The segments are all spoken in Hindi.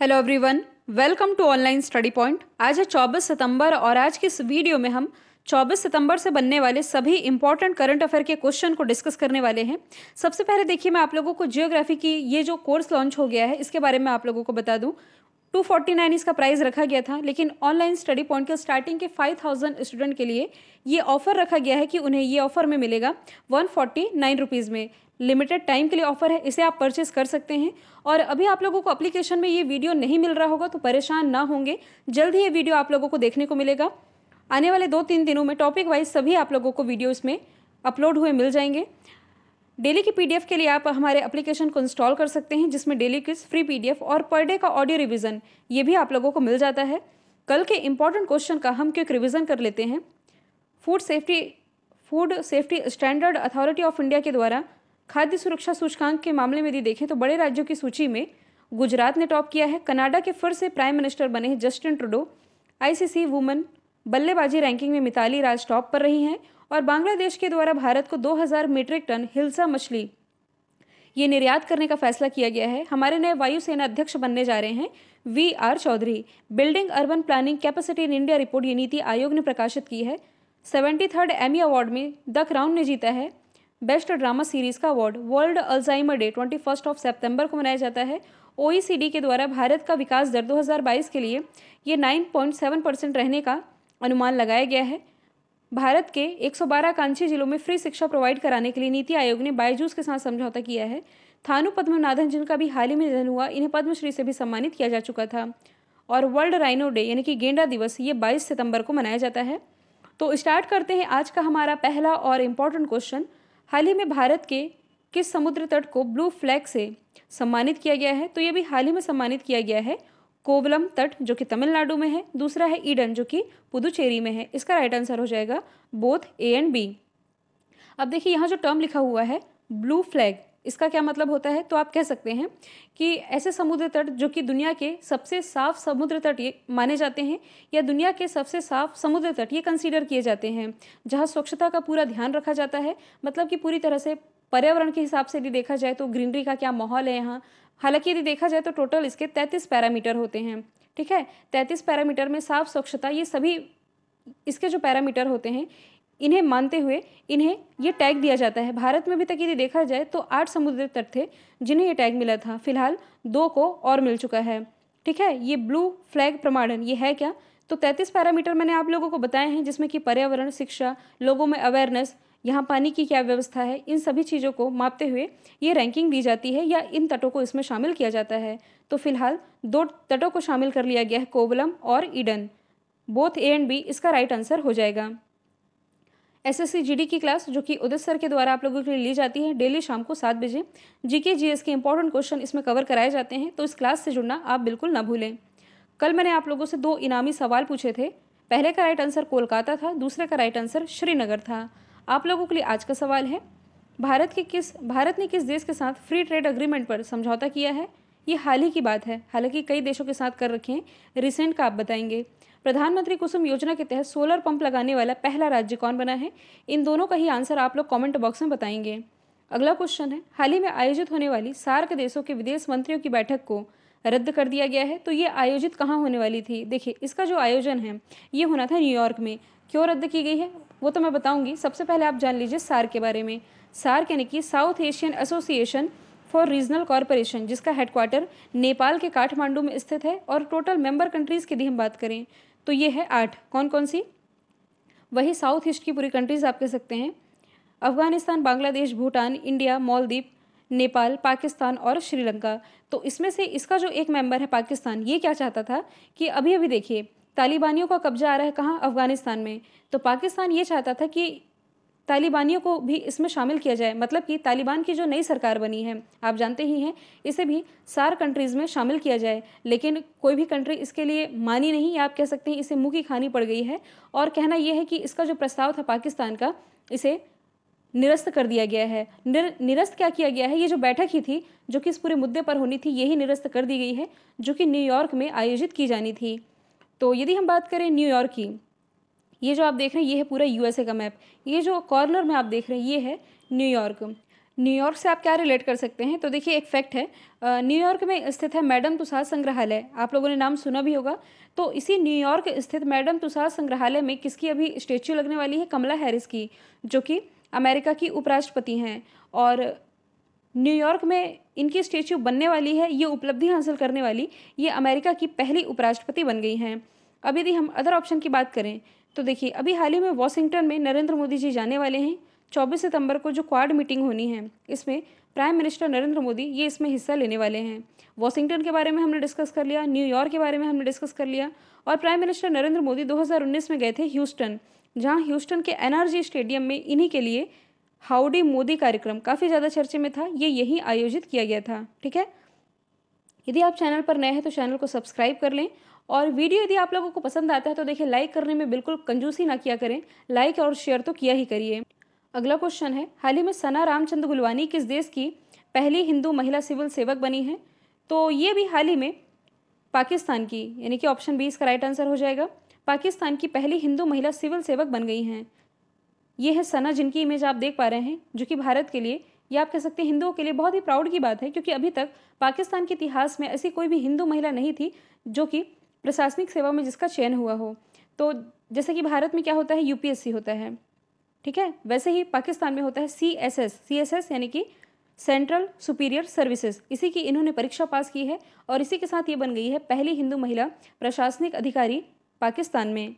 hello everyone welcome to online study point आज है चौबीस सितंबर और आज के इस वीडियो में हम 24 सितंबर से बनने वाले सभी इंपॉर्टेंट करंट अफेयर के क्वेश्चन को डिस्कस करने वाले हैं सबसे पहले देखिए मैं आप लोगों को जियोग्राफी की ये जो कोर्स लॉन्च हो गया है इसके बारे में आप लोगों को बता दूं 249 इसका प्राइस रखा गया था लेकिन ऑनलाइन स्टडी पॉइंट के स्टार्टिंग के 5000 स्टूडेंट के लिए ये ऑफर रखा गया है कि उन्हें ये ऑफर में मिलेगा वन फोर्टी में लिमिटेड टाइम के लिए ऑफर है इसे आप परचेस कर सकते हैं और अभी आप लोगों को अप्लीकेशन में ये वीडियो नहीं मिल रहा होगा तो परेशान ना होंगे जल्द ही ये वीडियो आप लोगों को देखने को मिलेगा आने वाले दो तीन दिनों में टॉपिक वाइज सभी आप लोगों को वीडियोज़ में अपलोड हुए मिल जाएंगे डेली की पी के लिए आप हमारे अप्लीकेशन को इंस्टॉल कर सकते हैं जिसमें डेली किस फ्री पी और पर डे का ऑडियो रिविज़न ये भी आप लोगों को मिल जाता है कल के इंपॉर्टेंट क्वेश्चन का हम क्योंकि रिविज़न कर लेते हैं food safety food safety standard authority of India के द्वारा खाद्य सुरक्षा सूचकांक के मामले में यदि देखें तो बड़े राज्यों की सूची में गुजरात ने टॉप किया है कनाडा के फिर से प्राइम मिनिस्टर बने हैं जस्टिन ट्रूडो आईसीसी वुमेन बल्लेबाजी रैंकिंग में मिताली राज टॉप पर रही हैं और बांग्लादेश के द्वारा भारत को 2000 मीट्रिक टन हिलसा मछली ये निर्यात करने का फैसला किया गया है हमारे नए वायुसेना अध्यक्ष बनने जा रहे हैं V R Chaudhary building urban planning capacity in India report ये नीति आयोग ने प्रकाशित की है सेवेंटी थर्ड एमी अवार्ड में द क्राउन ने जीता है बेस्ट ड्रामा सीरीज़ का award World Alzheimer Day twenty first of September को मनाया जाता है ओ के द्वारा भारत का विकास दर 2022 के लिए ये 9.7 परसेंट रहने का अनुमान लगाया गया है भारत के 112 कांक्षी जिलों में फ्री शिक्षा प्रोवाइड कराने के लिए नीति आयोग ने बायजूस के साथ समझौता किया है थानु पद्मनाथन जिनका भी हाल ही में निधन हुआ इन्हें पद्मश्री से भी सम्मानित किया जा चुका था और वर्ल्ड राइनो डे यानी कि गेंडा दिवस ये 22 सितंबर को मनाया जाता है तो स्टार्ट करते हैं आज का हमारा पहला और इम्पॉर्टेंट क्वेश्चन हाल ही में भारत के किस समुद्र तट को ब्लू फ्लैग से सम्मानित किया गया है तो ये भी हाल ही में सम्मानित किया गया है कोवलम तट जो कि तमिलनाडु में है दूसरा है ईडन जो कि पुदुचेरी में है इसका राइट आंसर हो जाएगा बोथ ए एंड बी अब देखिए यहाँ जो टर्म लिखा हुआ है ब्लू फ्लैग इसका क्या मतलब होता है तो आप कह सकते हैं कि ऐसे समुद्र तट जो कि दुनिया के सबसे साफ समुद्र तट ये माने जाते हैं या दुनिया के सबसे साफ समुद्र तट ये कंसीडर किए जाते हैं जहाँ स्वच्छता का पूरा ध्यान रखा जाता है मतलब कि पूरी तरह से पर्यावरण के हिसाब से यदि देखा जाए तो ग्रीनरी का क्या माहौल है यहाँ हालांकि यदि देखा जाए तो टोटल इसके तैंतीस पैरामीटर होते हैं ठीक है तैंतीस पैरामीटर में साफ स्वच्छता ये सभी इसके जो पैरामीटर होते हैं इन्हें मानते हुए इन्हें ये टैग दिया जाता है भारत में अभी तक यदि देखा जाए तो आठ समुद्र तट थे जिन्हें ये टैग मिला था फिलहाल दो को और मिल चुका है ठीक है ये ब्लू फ्लैग प्रमाणन ये है क्या तो 33 पैरामीटर मैंने आप लोगों को बताए हैं जिसमें कि पर्यावरण शिक्षा लोगों में अवेयरनेस यहाँ पानी की क्या व्यवस्था है इन सभी चीज़ों को मापते हुए ये रैंकिंग दी जाती है या इन तटों को इसमें शामिल किया जाता है तो फिलहाल दो तटों को शामिल कर लिया गया है कोवलम और Eden both A and B इसका राइट आंसर हो जाएगा एस एस की क्लास जो कि उदित सर के द्वारा आप लोगों के लिए ली जाती है डेली शाम को सात बजे जीके जी के इंपॉर्टेंट क्वेश्चन इसमें कवर कराए जाते हैं तो इस क्लास से जुड़ना आप बिल्कुल ना भूलें कल मैंने आप लोगों से दो इनामी सवाल पूछे थे पहले का राइट आंसर कोलकाता था दूसरे का राइट आंसर श्रीनगर था आप लोगों के लिए आज का सवाल है भारत के किस भारत ने किस देश के साथ फ्री ट्रेड अग्रीमेंट पर समझौता किया है ये हाल ही की बात है हालांकि कई देशों के साथ कर रखे हैं रिसेंट का आप बताएंगे प्रधानमंत्री कुसुम योजना के तहत सोलर पंप लगाने वाला पहला राज्य कौन बना है इन दोनों का ही आंसर आप लोग कॉमेंट बॉक्स में बताएंगे अगला क्वेश्चन है हाल ही में आयोजित होने वाली सार्क देशों के विदेश मंत्रियों की बैठक को रद्द कर दिया गया है तो ये आयोजित कहाँ होने वाली थी देखिए इसका जो आयोजन है ये होना था न्यूयॉर्क में क्यों रद्द की गई है वो तो मैं बताऊंगी सबसे पहले आप जान लीजिए सार के बारे में सार्क यानी कि South Asian Association for Regional corporation जिसका हेडक्वार्टर नेपाल के काठमांडू में स्थित है और टोटल मेंबर कंट्रीज़ की भी हम बात करें तो ये है आठ कौन कौन सी वही साउथ ईस्ट की पूरी कंट्रीज आप कह सकते हैं अफगानिस्तान बांग्लादेश भूटान इंडिया मालदीप नेपाल पाकिस्तान और श्रीलंका तो इसमें से इसका जो एक मेंबर है पाकिस्तान ये क्या चाहता था कि अभी अभी देखिए तालिबानियों का कब्जा आ रहा है कहाँ अफगानिस्तान में तो पाकिस्तान ये चाहता था कि तालिबानियों को भी इसमें शामिल किया जाए मतलब कि तालिबान की जो नई सरकार बनी है आप जानते ही हैं इसे भी सार कंट्रीज़ में शामिल किया जाए लेकिन कोई भी कंट्री इसके लिए मानी नहीं या आप कह सकते हैं इसे मुँह की खानी पड़ गई है और कहना यह है कि इसका जो प्रस्ताव था पाकिस्तान का इसे निरस्त कर दिया गया है निर, निरस्त क्या किया गया है ये जो बैठक ही थी जो कि इस पूरे मुद्दे पर होनी थी यही निरस्त कर दी गई है जो कि न्यूयॉर्क में आयोजित की जानी थी तो यदि हम बात करें न्यूयॉर्क की ये जो आप देख रहे हैं ये है पूरा यूएसए का मैप ये जो कॉर्नर में आप देख रहे हैं ये है न्यूयॉर्क न्यूयॉर्क से आप क्या रिलेट कर सकते हैं तो देखिए एक फैक्ट है न्यूयॉर्क में स्थित है मैडम तुषार संग्रहालय आप लोगों ने नाम सुना भी होगा तो इसी न्यूयॉर्क स्थित मैडम तुषार संग्रहालय में किसकी अभी स्टेच्यू लगने वाली है कमला हैरिस की जो कि अमेरिका की उपराष्ट्रपति हैं और न्यूयॉर्क में इनकी स्टेच्यू बनने वाली है ये उपलब्धि हासिल करने वाली ये अमेरिका की पहली उपराष्ट्रपति बन गई हैं अब यदि हम अदर ऑप्शन की बात करें तो देखिए अभी हाल ही में वॉशिंगटन में नरेंद्र मोदी जी जाने वाले हैं 24 सितंबर को जो क्वाड मीटिंग होनी है इसमें प्राइम मिनिस्टर नरेंद्र मोदी ये इसमें हिस्सा लेने वाले हैं वॉशिंगटन के बारे में हमने डिस्कस कर लिया न्यूयॉर्क के बारे में हमने डिस्कस कर लिया और प्राइम मिनिस्टर नरेंद्र मोदी 2019 में गए थे ह्यूस्टन जहां ह्यूस्टन के एनआरजी स्टेडियम में इन्हीं के लिए हाउडी मोदी कार्यक्रम काफ़ी ज़्यादा चर्चे में था ये यहीं आयोजित किया गया था ठीक है यदि आप चैनल पर नए हैं तो चैनल को सब्सक्राइब कर लें और वीडियो यदि आप लोगों को पसंद आता है तो देखिए लाइक करने में बिल्कुल कंजूसी ना किया करें लाइक और शेयर तो किया ही करिए अगला क्वेश्चन है हाल ही में सना रामचंद्र गुलवानी किस देश की पहली हिंदू महिला सिविल सेवक बनी है तो ये भी हाल ही में पाकिस्तान की यानी कि ऑप्शन बी इसका राइट आंसर हो जाएगा पाकिस्तान की पहली हिंदू महिला सिविल सेवक बन गई हैं ये है सना जिनकी इमेज आप देख पा रहे हैं जो कि भारत के लिए या आप कह सकते हैं हिंदुओं के लिए बहुत ही प्राउड की बात है क्योंकि अभी तक पाकिस्तान के इतिहास में ऐसी कोई भी हिंदू महिला नहीं थी जो कि प्रशासनिक सेवा में जिसका चयन हुआ हो तो जैसे कि भारत में क्या होता है यूपीएससी होता है ठीक है वैसे ही पाकिस्तान में होता है C S S C S S यानी कि सेंट्रल सुपीरियर सर्विसेज इसी की इन्होंने परीक्षा पास की है और इसी के साथ ये बन गई है पहली हिंदू महिला प्रशासनिक अधिकारी पाकिस्तान में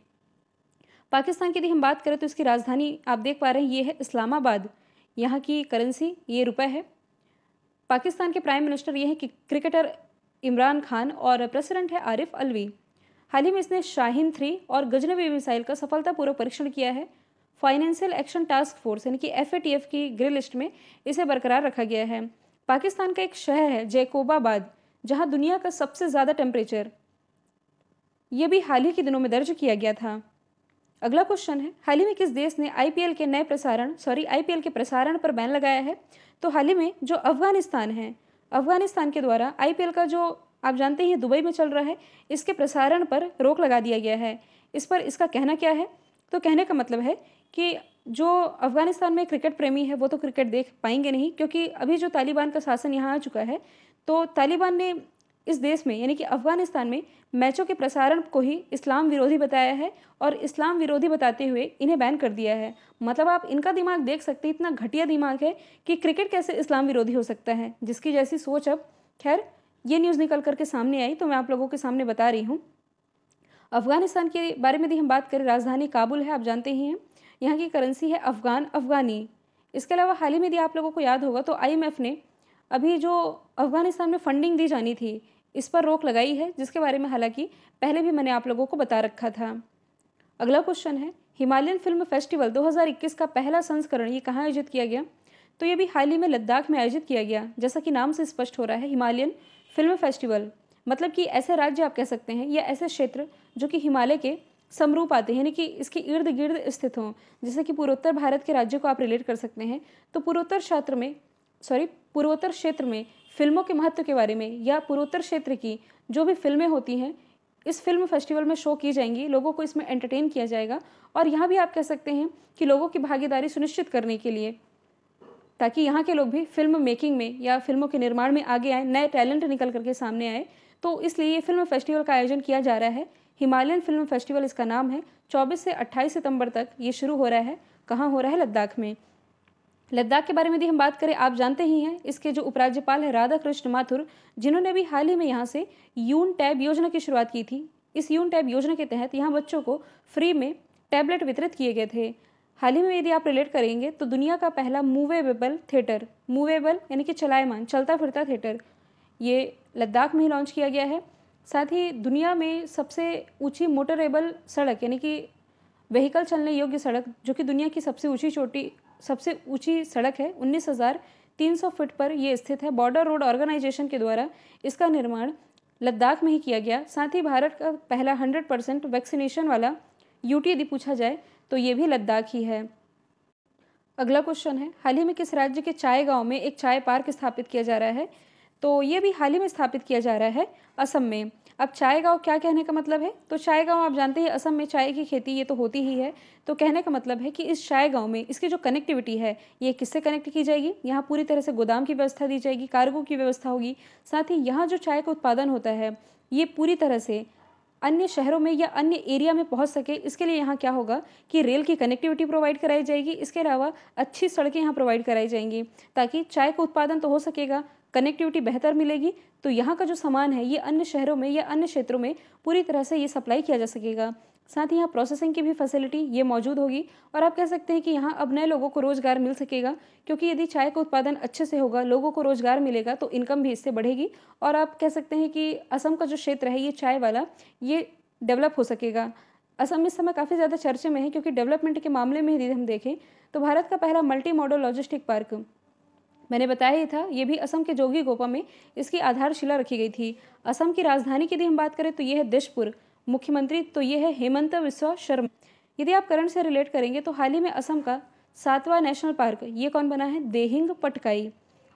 पाकिस्तान की यदि हम बात करें तो इसकी राजधानी आप देख पा रहे हैं ये है इस्लामाबाद यहाँ की करेंसी ये रुपए है पाकिस्तान के प्राइम मिनिस्टर ये हैं कि क्रिकेटर इमरान खान और प्रेसिडेंट है आरिफ अलवी हाल ही में इसने शाहीन थ्री और गजनवी मिसाइल का सफलतापूर्वक परीक्षण किया है फाइनेंशियल एक्शन टास्क फोर्स यानी कि एफ की ग्रे लिस्ट में इसे बरकरार रखा गया है पाकिस्तान का एक शहर है जैकोबाबाद जहां दुनिया का सबसे ज़्यादा टेम्परेचर ये भी हाल ही के दिनों में दर्ज किया गया था अगला क्वेश्चन है हाल ही में किस देश ने आईपीएल के नए प्रसारण सॉरी आईपीएल के प्रसारण पर बैन लगाया है तो हाल ही में जो अफगानिस्तान है अफगानिस्तान के द्वारा आईपीएल का जो आप जानते हैं दुबई में चल रहा है इसके प्रसारण पर रोक लगा दिया गया है इस पर इसका कहना क्या है तो कहने का मतलब है कि जो अफगानिस्तान में क्रिकेट प्रेमी है वो तो क्रिकेट देख पाएंगे नहीं क्योंकि अभी जो तालिबान का शासन यहाँ आ चुका है तो तालिबान ने इस देश में यानी कि अफगानिस्तान में मैचों के प्रसारण को ही इस्लाम विरोधी बताया है और इस्लाम विरोधी बताते हुए इन्हें बैन कर दिया है मतलब आप इनका दिमाग देख सकते हैं इतना घटिया दिमाग है कि क्रिकेट कैसे इस्लाम विरोधी हो सकता है जिसकी जैसी सोच अब खैर ये न्यूज़ निकल करके सामने आई तो मैं आप लोगों के सामने बता रही हूँ अफगानिस्तान के बारे में यदि हम बात करें राजधानी काबुल है आप जानते ही हैं यहाँ की करेंसी है अफगान अफगानी इसके अलावा हाल ही में यदि आप लोगों को याद होगा तो आईएमएफ ने अभी जो अफ़गानिस्तान में फंडिंग दी जानी थी इस पर रोक लगाई है जिसके बारे में हालांकि पहले भी मैंने आप लोगों को बता रखा था अगला क्वेश्चन है हिमालयन फिल्म फेस्टिवल 2021 का पहला संस्करण ये कहाँ आयोजित किया गया तो ये भी हाल ही में लद्दाख में आयोजित किया गया जैसा कि नाम से स्पष्ट हो रहा है हिमालयन फिल्म फेस्टिवल मतलब कि ऐसे राज्य आप कह सकते हैं या ऐसे क्षेत्र जो कि हिमालय के समरूप आते हैं यानी कि इसके इर्द गिर्द स्थित हों जैसे कि पूर्वोत्तर भारत के राज्यों को आप रिलेट कर सकते हैं तो पूर्वोत्तर क्षेत्र में सॉरी पूर्वोत्तर क्षेत्र में फिल्मों के महत्व के बारे में या पूर्वोत्तर क्षेत्र की जो भी फिल्में होती हैं इस फिल्म फेस्टिवल में शो की जाएंगी लोगों को इसमें एंटरटेन किया जाएगा और यहाँ भी आप कह सकते हैं कि लोगों की भागीदारी सुनिश्चित करने के लिए ताकि यहाँ के लोग भी फिल्म मेकिंग में या फिल्मों के निर्माण में आगे आए नए टैलेंट निकल करके सामने आए तो इसलिए ये फिल्म फेस्टिवल का आयोजन किया जा रहा है हिमालयन फिल्म फेस्टिवल इसका नाम है 24 से 28 सितंबर तक ये शुरू हो रहा है कहाँ हो रहा है लद्दाख में लद्दाख के बारे में यदि हम बात करें आप जानते ही हैं इसके जो उपराज्यपाल है राधा कृष्ण माथुर जिन्होंने भी हाल ही में यहाँ से यून टैब योजना की शुरुआत की थी इस यून टैब योजना के तहत यहाँ बच्चों को फ्री में टैबलेट वितरित किए गए थे हाल ही में यदि आप रिलेट करेंगे तो दुनिया का पहला मूवेबल थिएटर मूवेबल यानी कि चलायमान चलता फिरता थिएटर ये लद्दाख में ही लॉन्च किया गया है साथ ही दुनिया में सबसे ऊंची मोटरेबल सड़क यानी कि व्हीकल चलने योग्य सड़क जो कि दुनिया की सबसे ऊंची चोटी सबसे ऊंची सड़क है उन्नीस हज़ार तीन सौ फीट पर यह स्थित है बॉर्डर रोड ऑर्गेनाइजेशन के द्वारा इसका निर्माण लद्दाख में ही किया गया साथ ही भारत का पहला हंड्रेड परसेंट वैक्सीनेशन वाला यूटी यदि पूछा जाए तो ये भी लद्दाख ही है अगला क्वेश्चन है हाल ही में किस राज्य के चाय गाँव में एक चाय पार्क स्थापित किया जा रहा है तो ये भी हाल ही में स्थापित किया जा रहा है असम में अब चाय गाँव क्या कहने का मतलब है तो चाय गाँव आप जानते हैं असम में चाय की खेती ये तो होती ही है तो कहने का मतलब है कि इस चाय गाँव में इसकी जो कनेक्टिविटी है ये किससे कनेक्ट की जाएगी यहाँ पूरी तरह से गोदाम की व्यवस्था दी जाएगी कार्गो की व्यवस्था होगी साथ ही यहाँ जो चाय का उत्पादन होता है ये पूरी तरह से अन्य शहरों में या अन्य एरिया में पहुंच सके इसके लिए यहाँ क्या होगा कि रेल की कनेक्टिविटी प्रोवाइड कराई जाएगी इसके अलावा अच्छी सड़कें यहाँ प्रोवाइड कराई जाएंगी ताकि चाय का उत्पादन तो हो सकेगा कनेक्टिविटी बेहतर मिलेगी तो यहाँ का जो सामान है ये अन्य शहरों में या अन्य क्षेत्रों में पूरी तरह से ये सप्लाई किया जा सकेगा साथ ही यहाँ प्रोसेसिंग की भी फैसिलिटी ये मौजूद होगी और आप कह सकते हैं कि यहाँ अब नए लोगों को रोज़गार मिल सकेगा क्योंकि यदि चाय का उत्पादन अच्छे से होगा लोगों को रोज़गार मिलेगा तो इनकम भी इससे बढ़ेगी और आप कह सकते हैं कि असम का जो क्षेत्र है ये चाय वाला ये डेवलप हो सकेगा असम इस समय काफ़ी ज़्यादा चर्चे में है क्योंकि डेवलपमेंट के मामले में यदि हम देखें तो भारत का पहला मल्टी मॉडल लॉजिस्टिक पार्क मैंने बताया ही था ये भी असम के जोगी गोपा में इसकी आधारशिला रखी गई थी असम की राजधानी की यदि हम बात करें तो ये है दिशपुर मुख्यमंत्री तो ये है हेमंत विश्व शर्मा यदि आप करंट से रिलेट करेंगे तो हाल ही में असम का सातवा नेशनल पार्क ये कौन बना है देहिंग पटकाई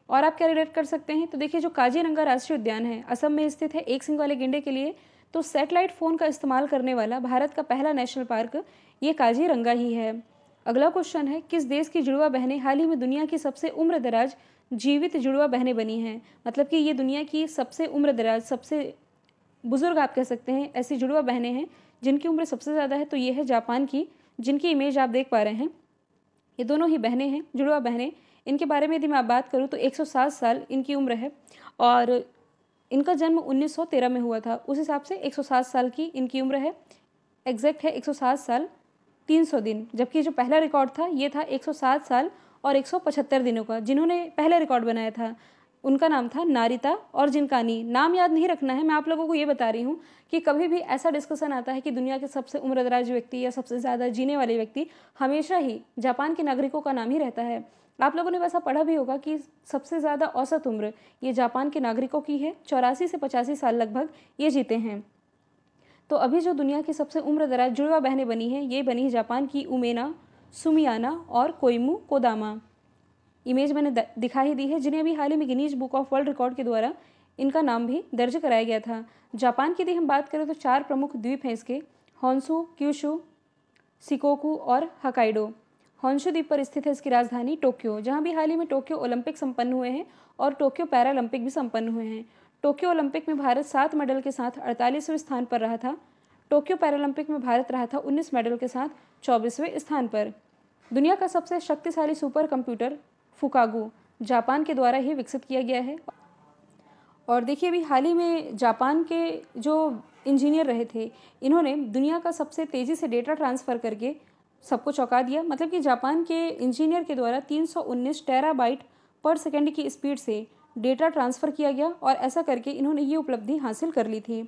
और आप क्या रिलेट कर सकते हैं तो देखिए जो काजीरंगा राष्ट्रीय उद्यान है असम में स्थित है एक सिंह वाले गेंडे के लिए तो सैटेलाइट फ़ोन का इस्तेमाल करने वाला भारत का पहला नेशनल पार्क ये काजीरंगा ही है अगला क्वेश्चन है किस देश की जुड़वा बहनें हाल ही में दुनिया की सबसे उम्र दराज जीवित जुड़वा बहनें बनी हैं मतलब कि ये दुनिया की सबसे उम्र दराज सबसे बुज़ुर्ग आप कह सकते हैं ऐसी जुड़वा बहनें हैं जिनकी उम्र सबसे ज़्यादा है तो ये है जापान की जिनकी इमेज आप देख पा रहे हैं ये दोनों ही बहनें हैं जुड़वा बहनें इनके बारे में यदि मैं बात करूँ तो एक साल इनकी उम्र है और इनका जन्म 1913 में हुआ था उस हिसाब से 107 साल की इनकी उम्र है एग्जैक्ट है 107 साल 300 दिन जबकि जो पहला रिकॉर्ड था ये था 107 साल और 175 दिनों का जिन्होंने पहला रिकॉर्ड बनाया था उनका नाम था नारिता और जिनकानी नाम याद नहीं रखना है मैं आप लोगों को ये बता रही हूँ कि कभी भी ऐसा डिस्कशन आता है कि दुनिया के सबसे उम्रदराज व्यक्ति या सबसे ज़्यादा जीने वाले व्यक्ति हमेशा ही जापान के नागरिकों का नाम ही रहता है आप लोगों ने वैसा पढ़ा भी होगा कि सबसे ज़्यादा औसत उम्र ये जापान के नागरिकों की है चौरासी से पचासी साल लगभग ये जीते हैं तो अभी जो दुनिया की सबसे उम्र दराज जुड़वा बहनें बनी हैं ये बनी है जापान की उमेना सुमियाना और कोइमू कोदामा इमेज मैंने दिखा ही दी है जिन्हें अभी हाल ही में Guinness book of world record के द्वारा इनका नाम भी दर्ज कराया गया था जापान की यदि हम बात करें तो चार प्रमुख द्वीप हैं इसके हॉन्सू क्यूशू सिकोकू और हकाइडो हॉन्सु द्वीप पर स्थित है इसकी राजधानी टोक्यो जहाँ भी हाल ही में टोक्यो ओलंपिक संपन्न हुए हैं और टोक्यो पैरालंपिक भी संपन्न हुए हैं टोक्यो ओलंपिक में भारत सात मेडल के साथ अड़तालीसवें स्थान पर रहा था टोक्यो पैरालंपिक में भारत रहा था उन्नीस मेडल के साथ चौबीसवें स्थान पर दुनिया का सबसे शक्तिशाली सुपर कंप्यूटर फुकागो जापान के द्वारा ही विकसित किया गया है और देखिए अभी हाल ही में जापान के जो इंजीनियर रहे थे इन्होंने दुनिया का सबसे तेज़ी से डेटा ट्रांसफ़र करके सबको चौंका दिया मतलब कि जापान के इंजीनियर के द्वारा 319 टेराबाइट पर सेकंड की स्पीड से डेटा ट्रांसफ़र किया गया और ऐसा करके इन्होंने ये उपलब्धि हासिल कर ली थी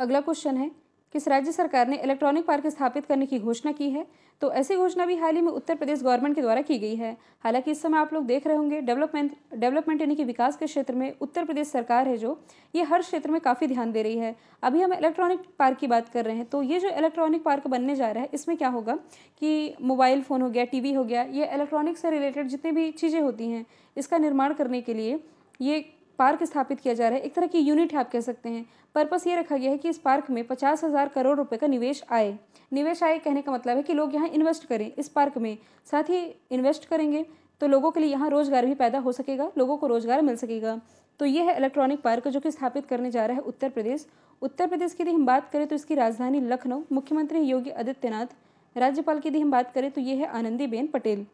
अगला क्वेश्चन है किस राज्य सरकार ने इलेक्ट्रॉनिक पार्क स्थापित करने की घोषणा की है तो ऐसी घोषणा भी हाल ही में उत्तर प्रदेश गवर्नमेंट के द्वारा की गई है हालांकि इस समय आप लोग देख रहे होंगे डेवलपमेंट डेवलपमेंट यानी कि विकास के क्षेत्र में उत्तर प्रदेश सरकार है जो ये हर क्षेत्र में काफ़ी ध्यान दे रही है अभी हम इलेक्ट्रॉनिक पार्क की बात कर रहे हैं तो ये जो इलेक्ट्रॉनिक पार्क बनने जा रहा है इसमें क्या होगा कि मोबाइल फ़ोन हो गया टी हो गया ये इलेक्ट्रॉनिक से रिलेटेड जितनी भी चीज़ें होती हैं इसका निर्माण करने के लिए ये पार्क स्थापित किया जा रहा है एक तरह की यूनिट है आप कह सकते हैं पर्पस ये रखा गया है कि इस पार्क में पचास हज़ार करोड़ रुपए का निवेश आए निवेश आए कहने का मतलब है कि लोग यहाँ इन्वेस्ट करें इस पार्क में साथ ही इन्वेस्ट करेंगे तो लोगों के लिए यहाँ रोज़गार भी पैदा हो सकेगा लोगों को रोज़गार मिल सकेगा तो ये है इलेक्ट्रॉनिक पार्क जो कि स्थापित करने जा रहा है उत्तर प्रदेश उत्तर प्रदेश की यदि हम बात करें तो इसकी राजधानी लखनऊ मुख्यमंत्री योगी आदित्यनाथ राज्यपाल की यदि हम बात करें तो ये है आनंदीबेन पटेल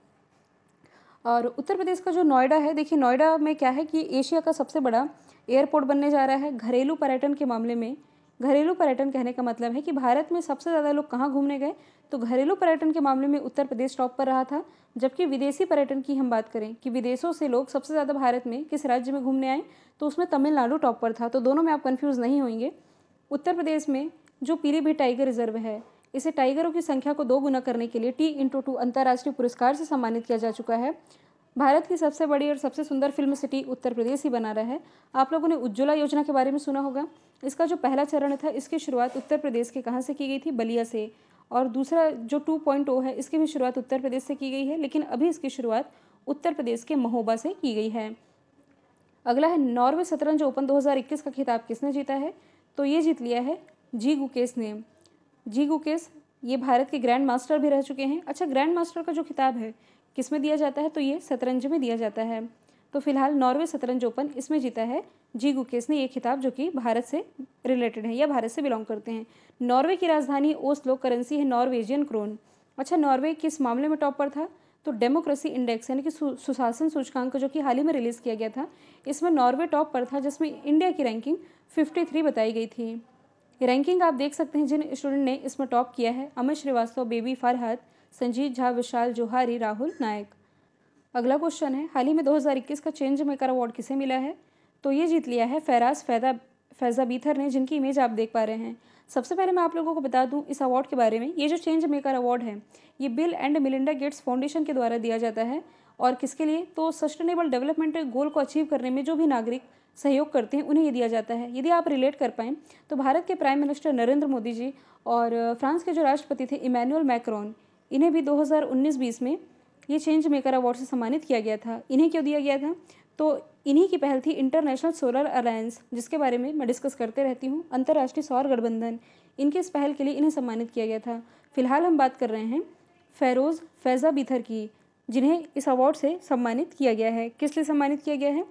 और उत्तर प्रदेश का जो नोएडा है देखिए नोएडा में क्या है कि एशिया का सबसे बड़ा एयरपोर्ट बनने जा रहा है घरेलू पर्यटन के मामले में घरेलू पर्यटन कहने का मतलब है कि भारत में सबसे ज़्यादा लोग कहाँ घूमने गए तो घरेलू पर्यटन के मामले में उत्तर प्रदेश टॉप पर रहा था जबकि विदेशी पर्यटन की हम बात करें कि विदेशों से लोग सबसे ज़्यादा भारत में किस राज्य में घूमने आए तो उसमें तमिलनाडु टॉप पर था तो दोनों में आप कन्फ्यूज़ नहीं होंगे उत्तर प्रदेश में जो पीलीभीत टाइगर रिजर्व है इसे टाइगरों की संख्या को दो गुना करने के लिए टी इंटू टू अंतर्राष्ट्रीय पुरस्कार से सम्मानित किया जा चुका है भारत की सबसे बड़ी और सबसे सुंदर फिल्म सिटी उत्तर प्रदेश ही बना रहा है आप लोगों ने उज्ज्वला योजना के बारे में सुना होगा इसका जो पहला चरण था इसकी शुरुआत उत्तर प्रदेश के कहाँ से की गई थी बलिया से और दूसरा जो ओ oh है इसकी भी शुरुआत उत्तर प्रदेश से की गई है लेकिन अभी इसकी शुरुआत उत्तर प्रदेश के महोबा से की गई है अगला है नॉर्वे शतरंज ओपन 2021 का खिताब किसने जीता है तो ये जीत लिया है जी गुकेश ने जी गुकेस ये भारत के ग्रैंड मास्टर भी रह चुके हैं अच्छा ग्रैंड मास्टर का जो खिताब है किस में दिया जाता है तो ये शतरंज में दिया जाता है तो फिलहाल नॉर्वे शतरंज ओपन इसमें जीता है जी गुकेस ने ये खिताब जो कि भारत से रिलेटेड है या भारत से बिलोंग करते हैं नॉर्वे की राजधानी ओस्लो करेंसी है नॉर्वेजियन क्रोन अच्छा नॉर्वे किस मामले में टॉप पर था तो डेमोक्रेसी इंडेक्स यानी कि सुशासन सूचकांक जो कि हाल ही में रिलीज़ किया गया था इसमें नॉर्वे टॉप पर था जिसमें इंडिया की रैंकिंग 53 बताई गई थी ये रैंकिंग आप देख सकते हैं जिन स्टूडेंट ने इसमें टॉप किया है अमित श्रीवास्तव बेबी फरहत संजीत झा विशाल जोहारी राहुल नायक अगला क्वेश्चन है हाल ही में 2021 का चेंज मेकर अवार्ड किसे मिला है तो ये जीत लिया है फैराज फैदा फैज़ा बीथर ने जिनकी इमेज आप देख पा रहे हैं सबसे पहले मैं आप लोगों को बता दूं इस अवार्ड के बारे में ये जो चेंज मेकर अवार्ड है ये Bill and Melinda Gates Foundation के द्वारा दिया जाता है और किसके लिए तो सस्टेनेबल डेवलपमेंट गोल को अचीव करने में जो भी नागरिक सहयोग करते हैं उन्हें ये दिया जाता है यदि आप रिलेट कर पाएँ तो भारत के प्राइम मिनिस्टर नरेंद्र मोदी जी और फ्रांस के जो राष्ट्रपति थे इमैनुअल मैक्रॉन इन्हें भी 2019-20 में ये चेंज मेकर अवार्ड से सम्मानित किया गया था इन्हें क्यों दिया गया था तो इन्हीं की पहल थी इंटरनेशनल सोलर अलायंस जिसके बारे में मैं डिस्कस करते रहती हूँ अंतर्राष्ट्रीय सौर गठबंधन इनकी इस पहल के लिए इन्हें सम्मानित किया गया था फिलहाल हम बात कर रहे हैं फैरोज़ फैज़ा बीथर की जिन्हें इस अवार्ड से सम्मानित किया गया है किस लिए सम्मानित किया गया है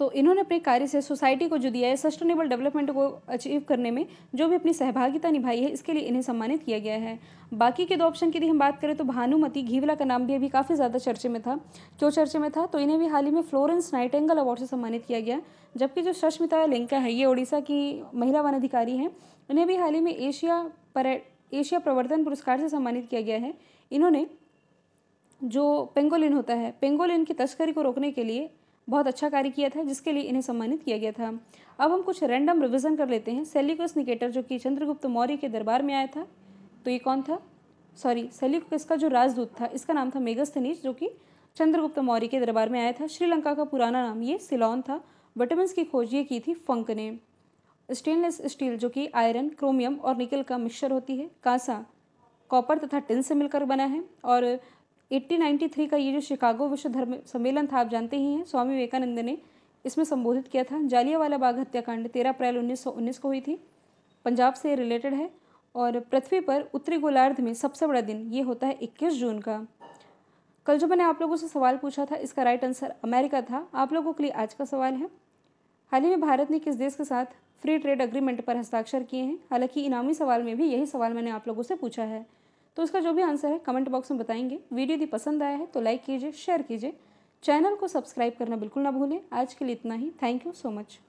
तो इन्होंने अपने कार्य से सोसाइटी को जो दिया है सस्टेनेबल डेवलपमेंट को अचीव करने में जो भी अपनी सहभागिता निभाई है इसके लिए इन्हें सम्मानित किया गया है बाकी के दो ऑप्शन की यदि हम बात करें तो भानुमति घीवला का नाम भी अभी काफ़ी ज़्यादा चर्चे में था क्यों चर्चे में था तो इन्हें भी हाल ही में फ्लोरेंस नाइटेंगल अवार्ड से सम्मानित किया गया जबकि जो सश्मिता लेंका है ये उड़ीसा की महिला वन अधिकारी हैं इन्हें भी हाल ही में एशिया पर एशिया प्रवर्तन पुरस्कार से सम्मानित किया गया है इन्होंने जो पेंगोलिन होता है पेंगोलिन की तस्करी को रोकने के लिए बहुत अच्छा कार्य किया था जिसके लिए इन्हें सम्मानित किया गया था अब हम कुछ रैंडम रिविज़न कर लेते हैं सेलिकस निकेटर जो कि चंद्रगुप्त मौर्य के दरबार में आया था तो ये कौन था सॉरी सेलिकस का जो राजदूत था इसका नाम था मेगस्थनीज जो कि चंद्रगुप्त मौर्य के दरबार में आया था श्रीलंका का पुराना नाम ये सिलोन था विटामिन की खोज ये की थी फंक ने स्टेनलेस स्टील जो कि आयरन क्रोमियम और निकल का मिक्सचर होती है कांसा कॉपर तथा टिन से मिलकर बना है और 1893 का ये जो शिकागो विश्व धर्म सम्मेलन था आप जानते ही हैं स्वामी विवेकानंद ने इसमें संबोधित किया था जालियावाला बाग हत्याकांड 13 अप्रैल 1919 को हुई थी पंजाब से रिलेटेड है और पृथ्वी पर उत्तरी गोलार्ध में सबसे बड़ा दिन ये होता है 21 जून का कल जो मैंने आप लोगों से सवाल पूछा था इसका राइट आंसर अमेरिका था आप लोगों के लिए आज का सवाल है हाल ही में भारत ने किस देश के साथ फ्री ट्रेड अग्रीमेंट पर हस्ताक्षर किए हैं हालांकि इनामी सवाल में भी यही सवाल मैंने आप लोगों से पूछा है तो उसका जो भी आंसर है कमेंट बॉक्स में बताएंगे वीडियो यदि पसंद आया है तो लाइक कीजिए शेयर कीजिए चैनल को सब्सक्राइब करना बिल्कुल ना भूलें आज के लिए इतना ही थैंक यू सो मच